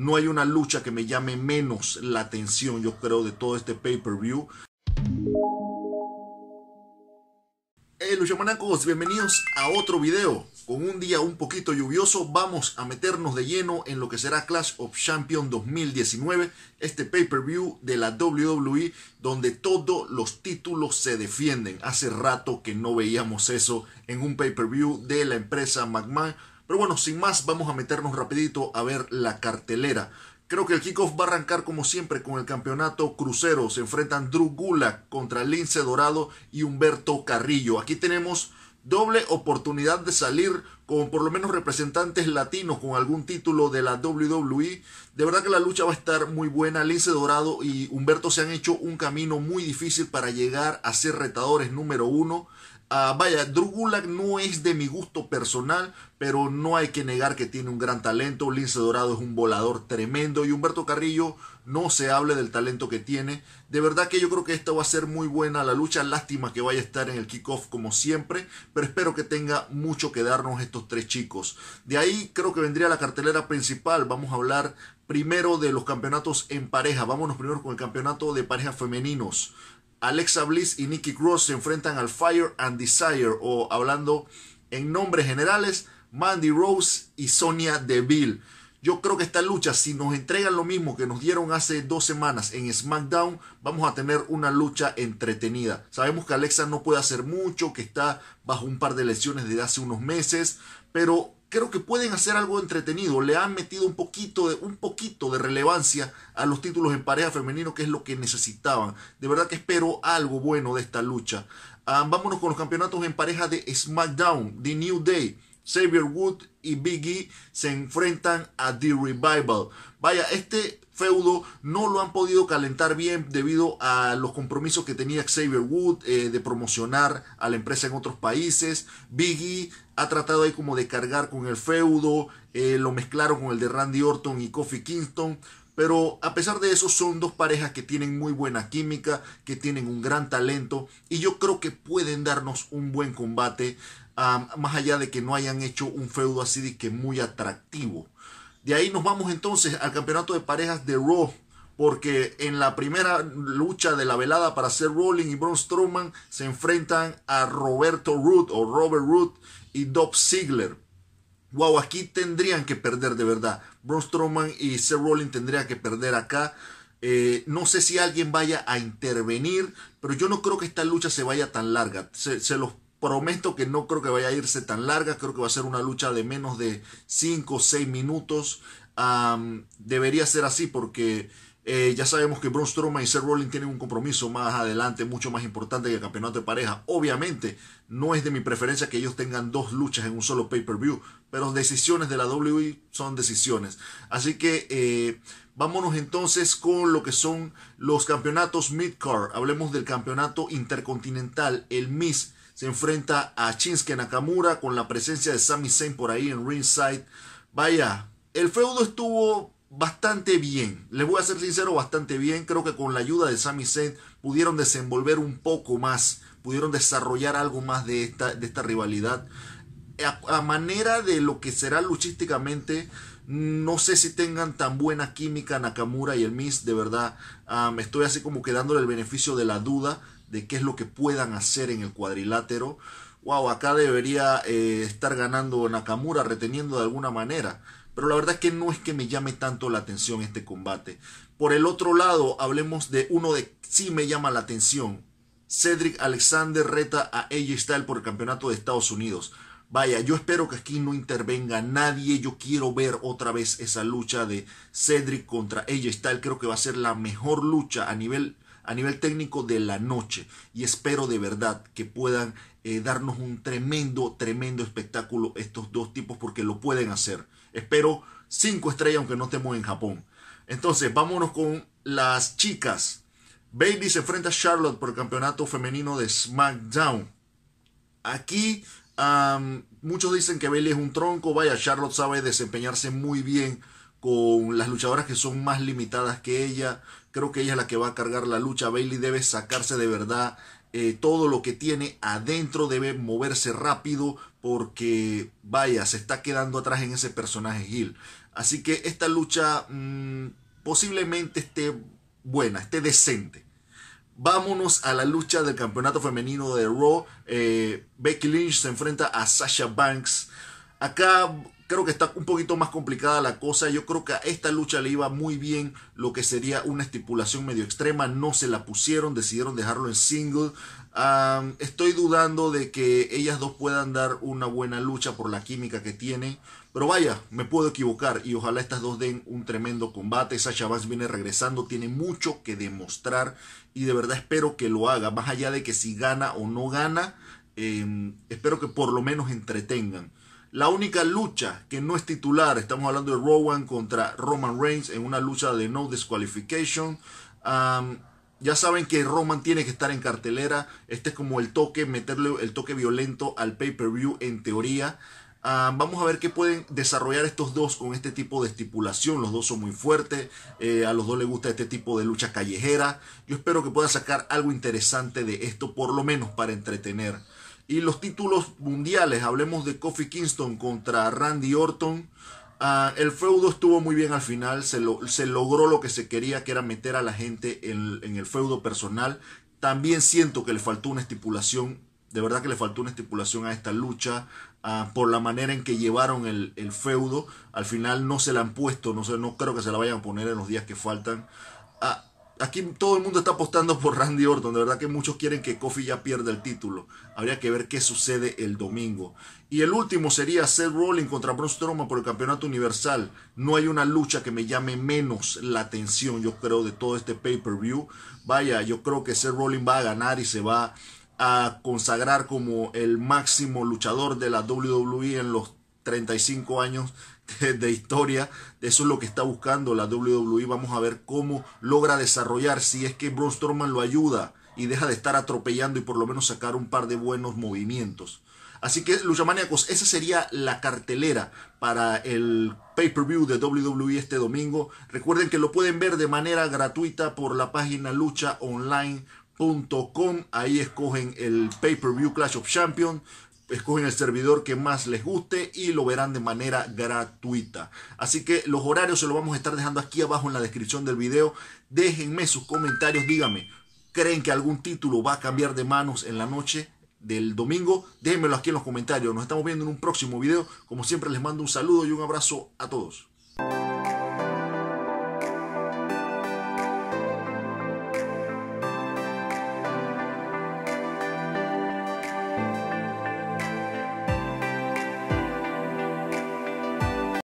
No hay una lucha que me llame menos la atención, yo creo, de todo este pay-per-view. Hey Luchamanacos, bienvenidos a otro video. Con un día un poquito lluvioso, vamos a meternos de lleno en lo que será Clash of Champions 2019, este pay-per-view de la WWE, donde todos los títulos se defienden. Hace rato que no veíamos eso en un pay-per-view de la empresa McMahon. Pero bueno, sin más, vamos a meternos rapidito a ver la cartelera. Creo que el kickoff va a arrancar como siempre con el campeonato crucero. Se enfrentan Drew Gula contra Lince Dorado y Humberto Carrillo. Aquí tenemos doble oportunidad de salir con por lo menos representantes latinos con algún título de la WWE. De verdad que la lucha va a estar muy buena. Lince Dorado y Humberto se han hecho un camino muy difícil para llegar a ser retadores número uno. Ah, vaya, Drew no es de mi gusto personal, pero no hay que negar que tiene un gran talento. Lince Dorado es un volador tremendo y Humberto Carrillo no se hable del talento que tiene. De verdad que yo creo que esta va a ser muy buena la lucha. Lástima que vaya a estar en el kickoff como siempre, pero espero que tenga mucho que darnos estos tres chicos. De ahí creo que vendría la cartelera principal. Vamos a hablar primero de los campeonatos en pareja. Vámonos primero con el campeonato de parejas femeninos. Alexa Bliss y Nikki Cross se enfrentan al Fire and Desire, o hablando en nombres generales, Mandy Rose y Sonia Deville. Yo creo que esta lucha, si nos entregan lo mismo que nos dieron hace dos semanas en SmackDown, vamos a tener una lucha entretenida. Sabemos que Alexa no puede hacer mucho, que está bajo un par de lesiones desde hace unos meses, pero creo que pueden hacer algo entretenido. Le han metido un poquito de, un poquito de relevancia a los títulos en pareja femenino, que es lo que necesitaban. De verdad que espero algo bueno de esta lucha. Ah, vámonos con los campeonatos en pareja de SmackDown, The New Day. Xavier Wood y Biggie se enfrentan a The Revival. Vaya, este feudo no lo han podido calentar bien debido a los compromisos que tenía Xavier Wood eh, de promocionar a la empresa en otros países. Biggie ha tratado ahí como de cargar con el feudo, eh, lo mezclaron con el de Randy Orton y Kofi Kingston. Pero a pesar de eso son dos parejas que tienen muy buena química, que tienen un gran talento y yo creo que pueden darnos un buen combate más allá de que no hayan hecho un feudo así de que muy atractivo. De ahí nos vamos entonces al campeonato de parejas de Raw, porque en la primera lucha de la velada para ser Rolling y Braun Strowman se enfrentan a Roberto Root o Robert Root y Dob Ziggler. Wow, aquí tendrían que perder de verdad. Braun Strowman y Seth Rollins tendrían que perder acá. Eh, no sé si alguien vaya a intervenir, pero yo no creo que esta lucha se vaya tan larga. Se, se los prometo que no creo que vaya a irse tan larga, creo que va a ser una lucha de menos de 5 o 6 minutos. debería ser así porque eh, ya sabemos que Braun Strowman y Seth Rollins tienen un compromiso más adelante, mucho más importante que el campeonato de pareja. Obviamente, no es de mi preferencia que ellos tengan dos luchas en un solo pay-per-view, pero decisiones de la WWE son decisiones. Así que eh, vámonos entonces con lo que son los campeonatos mid-card. Hablemos del campeonato intercontinental, el Miss se enfrenta a Shinsuke Nakamura con la presencia de Sami Zayn por ahí en ringside. Vaya, el feudo estuvo bastante bien. Les voy a ser sincero, bastante bien. Creo que con la ayuda de Sami Zayn pudieron desenvolver un poco más, pudieron desarrollar algo más de esta, de esta rivalidad. A, manera de lo que será luchísticamente, no sé si tengan tan buena química Nakamura y el Miss, de verdad. Ah, me estoy así como quedándole el beneficio de la duda de qué es lo que puedan hacer en el cuadrilátero. Wow, acá debería eh, estar ganando Nakamura, reteniendo de alguna manera. Pero la verdad es que no es que me llame tanto la atención este combate. Por el otro lado, hablemos de uno de sí me llama la atención. Cedric Alexander reta a AJ Styles por el campeonato de Estados Unidos. Vaya, yo espero que aquí no intervenga nadie. Yo quiero ver otra vez esa lucha de Cedric contra AJ Styles. Creo que va a ser la mejor lucha a nivel a nivel técnico de la noche y espero de verdad que puedan eh, darnos un tremendo, tremendo espectáculo estos dos tipos porque lo pueden hacer. Espero cinco estrellas aunque no estemos en Japón. Entonces, vámonos con las chicas. Baby se enfrenta a Charlotte por el campeonato femenino de SmackDown. Aquí muchos dicen que Bailey es un tronco. Vaya, Charlotte sabe desempeñarse muy bien con las luchadoras que son más limitadas que ella. Creo que ella es la que va a cargar la lucha. Bailey debe sacarse de verdad eh, todo lo que tiene adentro, debe moverse rápido porque, vaya, se está quedando atrás en ese personaje Gil. Así que esta lucha mm, posiblemente esté buena, esté decente. Vámonos a la lucha del campeonato femenino de Raw. Eh, Becky Lynch se enfrenta a Sasha Banks. Acá Creo que está un poquito más complicada la cosa. Yo creo que a esta lucha le iba muy bien lo que sería una estipulación medio extrema. No se la pusieron, decidieron dejarlo en single. estoy dudando de que ellas dos puedan dar una buena lucha por la química que tienen. Pero vaya, me puedo equivocar y ojalá estas dos den un tremendo combate. Sasha Banks viene regresando, tiene mucho que demostrar y de verdad espero que lo haga. Más allá de que si gana o no gana, em, espero que por lo menos entretengan. La única lucha que no es titular, estamos hablando de Rowan contra Roman Reigns en una lucha de no disqualification. ya saben que Roman tiene que estar en cartelera. Este es como el toque, meterle el toque violento al pay-per-view en teoría. vamos a ver qué pueden desarrollar estos dos con este tipo de estipulación. Los dos son muy fuertes. Eh, a los dos les gusta este tipo de lucha callejera. Yo espero que puedan sacar algo interesante de esto, por lo menos para entretener. Y los títulos mundiales, hablemos de Kofi Kingston contra Randy Orton. Ah, el feudo estuvo muy bien al final, se, logró lo que se quería, que era meter a la gente en, el feudo personal. También siento que le faltó una estipulación, de verdad que le faltó una estipulación a esta lucha, ah, por la manera en que llevaron el, feudo. Al final no se la han puesto, no, sé no creo que se la vayan a poner en los días que faltan. Ah, aquí todo el mundo está apostando por Randy Orton. De verdad que muchos quieren que Kofi ya pierda el título. Habría que ver qué sucede el domingo. Y el último sería Seth Rollins contra Braun Strowman por el campeonato universal. No hay una lucha que me llame menos la atención, yo creo, de todo este pay-per-view. Vaya, yo creo que Seth Rollins va a ganar y se va a consagrar como el máximo luchador de la WWE en los 35 años de historia. Eso es lo que está buscando la WWE. Vamos a ver cómo logra desarrollar, si es que Braun Strowman lo ayuda y deja de estar atropellando y por lo menos sacar un par de buenos movimientos. Así que, luchamaniacos, esa sería la cartelera para el pay-per-view de WWE este domingo. Recuerden que lo pueden ver de manera gratuita por la página luchaonline.com. Ahí escogen el pay-per-view Clash of Champions escogen el servidor que más les guste y lo verán de manera gratuita. Así que los horarios se los vamos a estar dejando aquí abajo en la descripción del video. Déjenme sus comentarios, díganme, ¿creen que algún título va a cambiar de manos en la noche? del domingo, déjenmelo aquí en los comentarios. Nos estamos viendo en un próximo video. Como siempre les mando un saludo y un abrazo a todos.